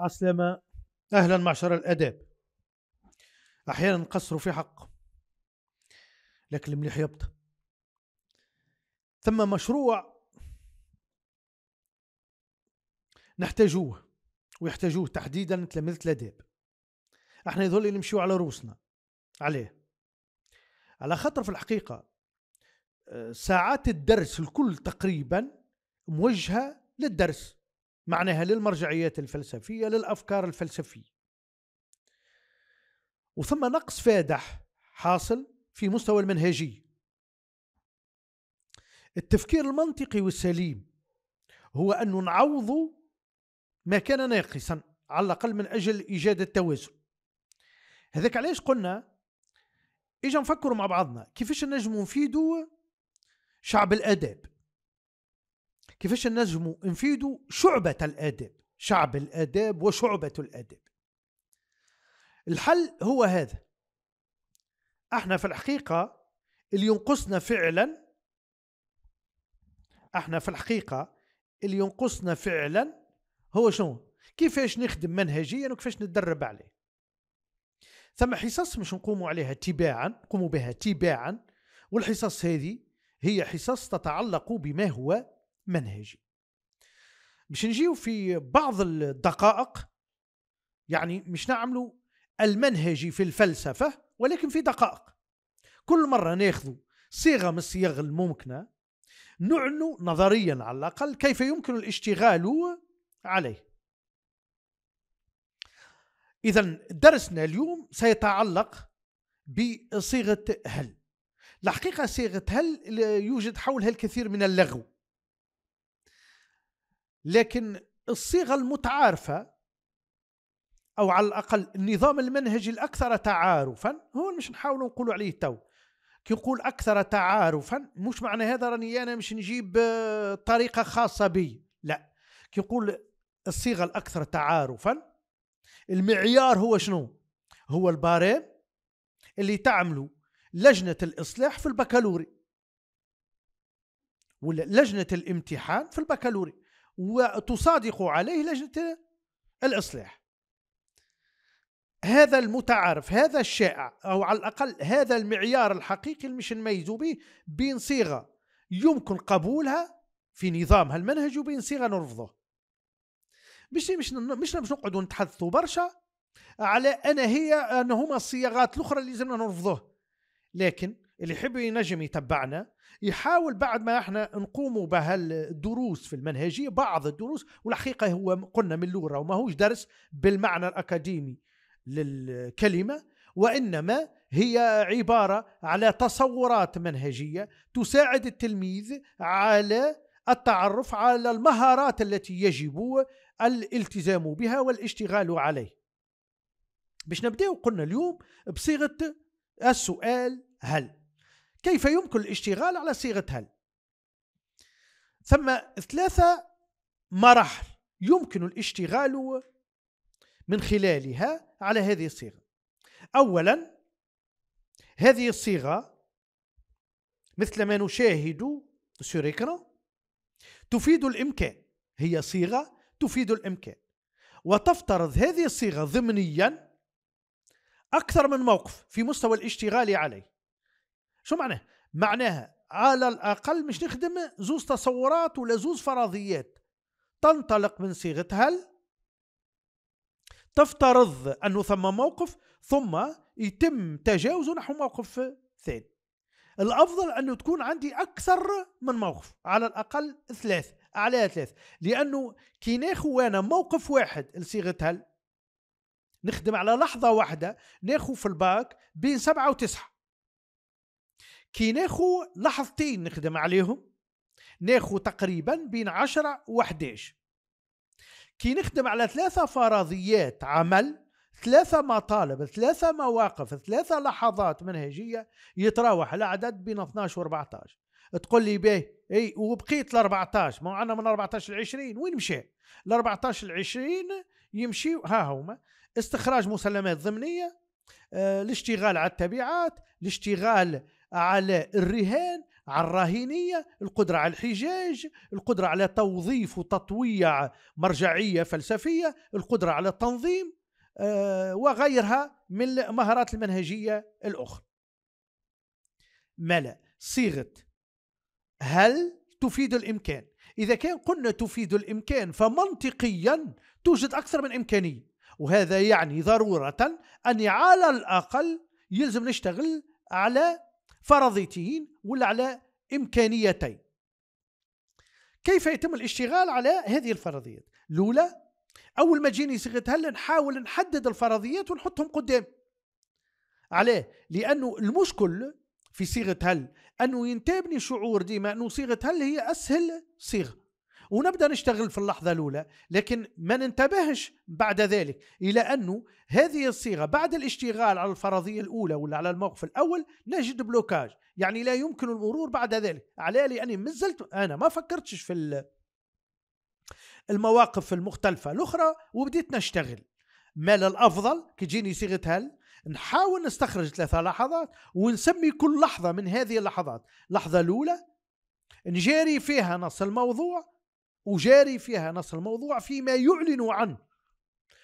عسلامة أهلا معشر الآداب أحيانا نقصروا في حق لكن المليح يبطل ثم مشروع نحتاجوه ويحتاجوه تحديدا تلامذة الآداب احنا يظل نمشيو على روسنا عليه على خاطر في الحقيقة آه، ساعات الدرس الكل تقريبا موجهة للدرس معناها للمرجعيات الفلسفية للأفكار الفلسفية وثم نقص فادح حاصل في مستوى المنهجية التفكير المنطقي والسليم هو أن نعوض ما كان ناقصا على الأقل من أجل إيجاد التوازن هذاك علاش قلنا إجا نفكروا مع بعضنا كيفاش نجموا نفيدوا شعب الآداب كيفاش نجموا نفيدوا شعبة الآداب شعب الآداب وشعبة الآداب الحل هو هذا احنا في الحقيقة اللي ينقصنا فعلا احنا في الحقيقة اللي ينقصنا فعلا هو شنو كيفاش نخدم منهجيا وكيفاش نتدرب عليه ثم حصص مش نقوموا عليها تباعا نقوموا بها تباعا والحصص هذه هي حصص تتعلق بما هو منهجي باش نجيو في بعض الدقائق يعني مش نعملوا المنهجي في الفلسفة ولكن في دقائق كل مرة ناخذ صيغة من الصيغ الممكنة نعنو نظريا على الأقل كيف يمكن الاشتغال عليه إذا درسنا اليوم سيتعلق بصيغة هل الحقيقة صيغة هل يوجد حولها الكثير من اللغو لكن الصيغه المتعارفه او على الاقل النظام المنهجي الاكثر تعارفا هو مش نحاولوا نقولوا عليه تو كي نقول اكثر تعارفا مش معنى هذا راني انا مش نجيب آه، طريقه خاصه بي لا كي نقول الصيغه الاكثر تعارفا المعيار هو شنو هو البارام اللي تعملوا لجنه الاصلاح في البكالوري ولا لجنه الامتحان في البكالوري وتصادق عليه لجنة الإصلاح هذا المتعارف هذا الشائع أو على الأقل هذا المعيار الحقيقي اللي مش نميزوا به بين صيغة يمكن قبولها في نظامها المنهج وبين صيغة نرفضه مش مش مش مش نقعدوا نتحدثوا برشا على أنا هي أن هما الصياغات الأخرى اللي لازمنا نرفضوه لكن اللي يحب ينجم يتبعنا يحاول بعد ما احنا نقوموا بهالدروس في المنهجية بعض الدروس والحقيقة هو قلنا من وما هوش درس بالمعنى الأكاديمي للكلمة وإنما هي عبارة على تصورات منهجية تساعد التلميذ على التعرف على المهارات التي يجب الالتزام بها والاشتغال عليه باش نبداو قلنا اليوم بصيغة السؤال هل كيف يمكن الاشتغال على صيغة هل ثم ثلاثة مراحل يمكن الاشتغال من خلالها على هذه الصيغة أولا هذه الصيغة مثل ما نشاهد سوريكرا تفيد الإمكان هي صيغة تفيد الإمكان وتفترض هذه الصيغة ضمنيا أكثر من موقف في مستوى الاشتغال عليه شو معناه؟ معناها على الأقل مش نخدم زوز تصورات ولا زوز فرضيات تنطلق من صيغة هل تفترض أنه ثم موقف ثم يتم تجاوزه نحو موقف ثاني الأفضل أنه تكون عندي أكثر من موقف على الأقل ثلاث على ثلاث لأنه كي ناخو أنا موقف واحد لصيغة هل نخدم على لحظة واحدة ناخو في الباك بين سبعة وتسعة كي ناخو لحظتين نخدم عليهم ناخو تقريبا بين 10 و 11 كي نخدم على ثلاثة فرضيات عمل ثلاثة مطالب ثلاثة مواقف ثلاثة لحظات منهجية يتراوح العدد بين 12 و 14 تقول لي بيه اي وبقيت ل 14 ما عندنا من 14 ل 20 وين مشى؟ ل 14 ل 20 يمشي ها هما استخراج مسلمات ضمنيه آه، الاشتغال على التبعات الاشتغال على الرهان على الراهينية القدرة على الحجاج القدرة على توظيف وتطويع مرجعية فلسفية القدرة على التنظيم آه، وغيرها من المهارات المنهجية الأخرى ملا صيغة هل تفيد الإمكان إذا كان قلنا تفيد الإمكان فمنطقيا توجد أكثر من إمكانية وهذا يعني ضرورة أن على الأقل يلزم نشتغل على فرضيتيين ولا على إمكانيتين كيف يتم الاشتغال على هذه الفرضيات الأولى أول ما تجيني صيغة هل نحاول نحدد الفرضيات ونحطهم قدام عليه لأنه المشكل في صيغة هل أنه ينتابني شعور ديما أنه صيغة هل هي أسهل صيغة ونبدا نشتغل في اللحظه الاولى لكن ما ننتبهش بعد ذلك الى انه هذه الصيغه بعد الاشتغال على الفرضيه الاولى ولا على الموقف الاول نجد بلوكاج يعني لا يمكن المرور بعد ذلك على لاني مازلت انا ما فكرتش في المواقف المختلفه الاخرى وبديت نشتغل مال الافضل كي تجيني صيغه هل نحاول نستخرج ثلاثة لحظات ونسمي كل لحظة من هذه اللحظات لحظة الأولى نجاري فيها نص الموضوع وجاري فيها نص الموضوع فيما يعلن عنه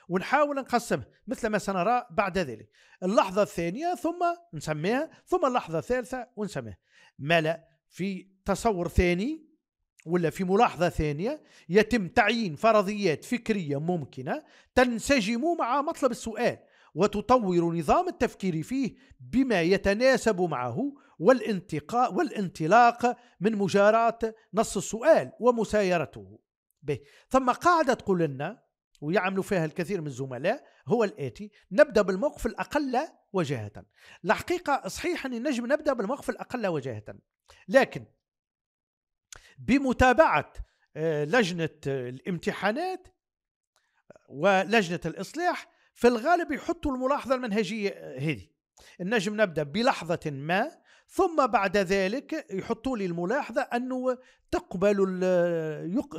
ونحاول نقسمه مثل ما سنرى بعد ذلك اللحظة الثانية ثم نسميها ثم اللحظة الثالثة ونسميها ما لا في تصور ثاني ولا في ملاحظة ثانية يتم تعيين فرضيات فكرية ممكنة تنسجم مع مطلب السؤال وتطور نظام التفكير فيه بما يتناسب معه والانتقاء والانطلاق من مجاراة نص السؤال ومسايرته به ثم قاعدة تقول لنا ويعملوا فيها الكثير من الزملاء هو الآتي نبدأ بالموقف الأقل وجاهة الحقيقة صحيح أني نجم نبدأ بالموقف الأقل وجاهة لكن بمتابعة آه، لجنة آه، الامتحانات آه، ولجنة الإصلاح في الغالب يحطوا الملاحظة المنهجية آه، هذه النجم نبدأ بلحظة ما ثم بعد ذلك يحطوا لي الملاحظة أنه تقبل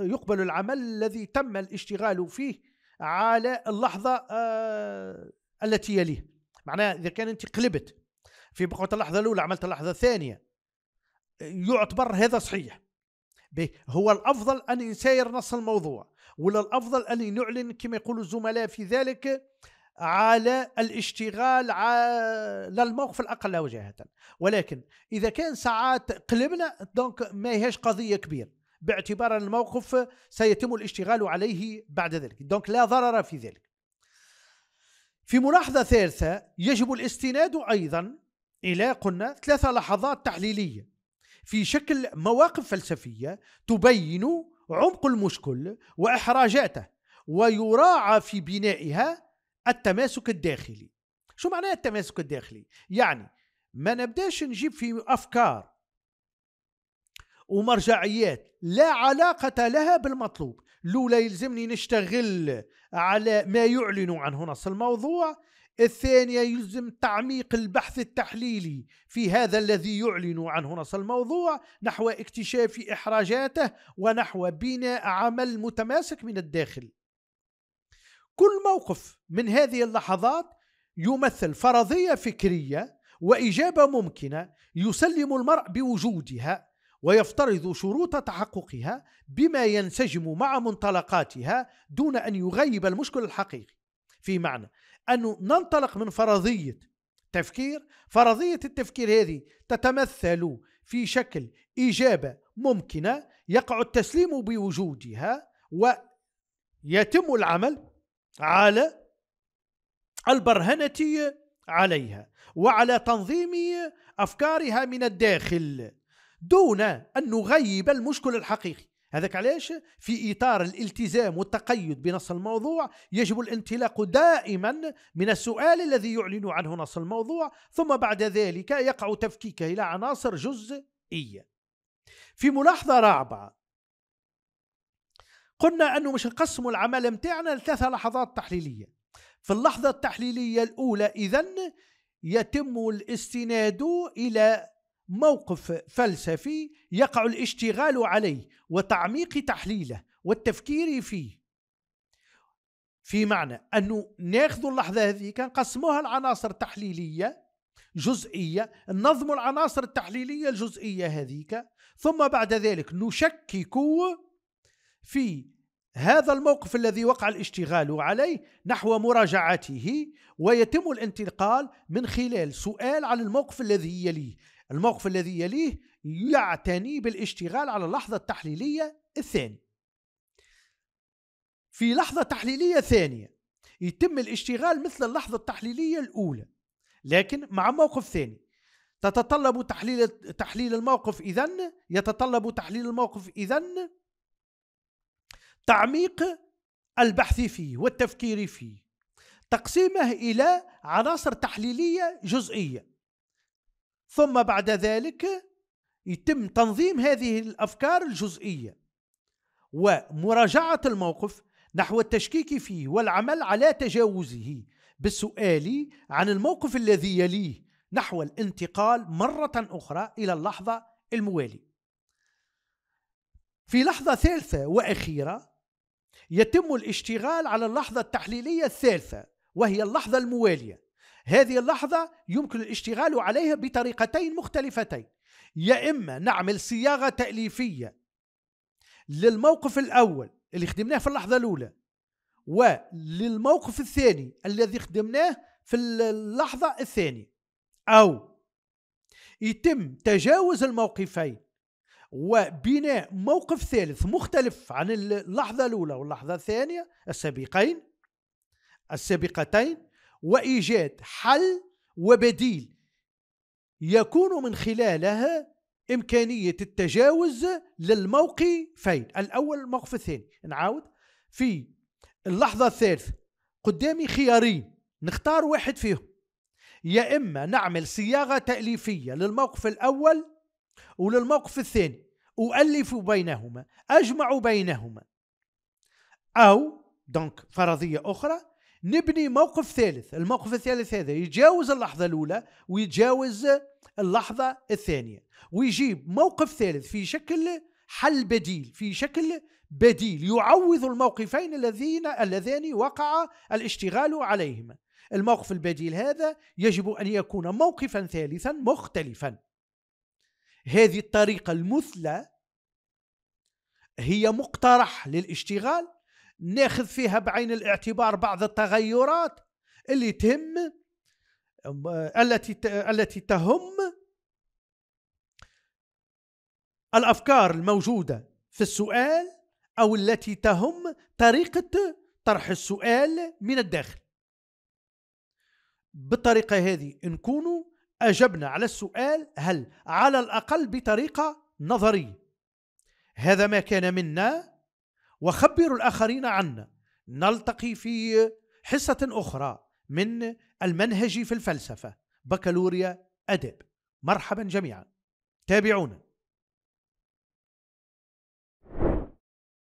يقبل العمل الذي تم الاشتغال فيه على اللحظة آه، التي يليه معناها إذا كان أنت قلبت في بقعة اللحظة الأولى عملت اللحظة الثانية يعتبر هذا صحيح به هو الأفضل أن يساير نص الموضوع ولا الافضل ان نعلن كما يقول الزملاء في ذلك على الاشتغال على الموقف الاقل وجاهه ولكن اذا كان ساعات قلبنا دونك ما هيش قضيه كبيره باعتبار ان الموقف سيتم الاشتغال عليه بعد ذلك دونك لا ضرر في ذلك في ملاحظه ثالثه يجب الاستناد ايضا الى قلنا ثلاثة لحظات تحليليه في شكل مواقف فلسفيه تبين عمق المشكل واحراجاته ويراعى في بنائها التماسك الداخلي شو معناه التماسك الداخلي يعني ما نبداش نجيب في افكار ومرجعيات لا علاقة لها بالمطلوب الأولى يلزمني نشتغل على ما يعلن عنه نص الموضوع الثانية يلزم تعميق البحث التحليلي في هذا الذي يعلن عنه نص الموضوع نحو اكتشاف إحراجاته ونحو بناء عمل متماسك من الداخل كل موقف من هذه اللحظات يمثل فرضية فكرية وإجابة ممكنة يسلم المرء بوجودها ويفترض شروط تحققها بما ينسجم مع منطلقاتها دون أن يغيب المشكل الحقيقي في معنى أن ننطلق من فرضية تفكير فرضية التفكير هذه تتمثل في شكل إجابة ممكنة يقع التسليم بوجودها ويتم العمل على البرهنة عليها وعلى تنظيم أفكارها من الداخل دون أن نغيب المشكل الحقيقي هذاك علاش في إطار الالتزام والتقيد بنص الموضوع يجب الانطلاق دائما من السؤال الذي يعلن عنه نص الموضوع ثم بعد ذلك يقع تفكيكه إلى عناصر جزئية في ملاحظة رابعة قلنا أنه مش نقسموا العمل متاعنا لثلاثة لحظات تحليلية في اللحظة التحليلية الأولى إذا يتم الاستناد إلى موقف فلسفي يقع الاشتغال عليه وتعميق تحليله والتفكير فيه في معنى أنه ناخذ اللحظة هذه نقسموها لعناصر تحليلية جزئية ننظم العناصر التحليلية الجزئية هذيك ثم بعد ذلك نشكك في هذا الموقف الذي وقع الاشتغال عليه نحو مراجعته ويتم الانتقال من خلال سؤال عن الموقف الذي يليه الموقف الذي يليه يعتني بالاشتغال على اللحظة التحليلية الثانية في لحظة تحليلية ثانية يتم الاشتغال مثل اللحظة التحليلية الأولى لكن مع موقف ثاني تتطلب تحليل تحليل الموقف إذا يتطلب تحليل الموقف إذا تعميق البحث فيه والتفكير فيه تقسيمه إلى عناصر تحليلية جزئية ثم بعد ذلك يتم تنظيم هذه الافكار الجزئيه ومراجعه الموقف نحو التشكيك فيه والعمل على تجاوزه بالسؤال عن الموقف الذي يليه نحو الانتقال مره اخرى الى اللحظه المواليه في لحظه ثالثه واخيره يتم الاشتغال على اللحظه التحليليه الثالثه وهي اللحظه المواليه هذه اللحظة يمكن الاشتغال عليها بطريقتين مختلفتين يا إما نعمل صياغة تأليفية للموقف الأول اللي خدمناه في اللحظة الأولى وللموقف الثاني الذي خدمناه في اللحظة الثانية أو يتم تجاوز الموقفين وبناء موقف ثالث مختلف عن اللحظة الأولى واللحظة الثانية السابقين السابقتين وايجاد حل وبديل يكون من خلالها امكانيه التجاوز للموقفين الاول الموقف الثاني نعاود في اللحظه الثالثه قدامي خيارين نختار واحد فيهم يا اما نعمل صياغه تاليفيه للموقف الاول وللموقف الثاني أؤلف بينهما أجمع بينهما أو دونك فرضية أخرى نبني موقف ثالث الموقف الثالث هذا يتجاوز اللحظة الأولى ويتجاوز اللحظة الثانية ويجيب موقف ثالث في شكل حل بديل في شكل بديل يعوض الموقفين الذين اللذان وقع الاشتغال عليهما الموقف البديل هذا يجب أن يكون موقفا ثالثا مختلفا هذه الطريقة المثلى هي مقترح للاشتغال ناخذ فيها بعين الاعتبار بعض التغيرات اللي تهم التي التي تهم الافكار الموجوده في السؤال او التي تهم طريقه طرح السؤال من الداخل بالطريقه هذه نكون اجبنا على السؤال هل على الاقل بطريقه نظريه هذا ما كان منا وخبروا الآخرين عنا نلتقي في حصة أخرى من المنهج في الفلسفة بكالوريا أدب مرحبا جميعا تابعونا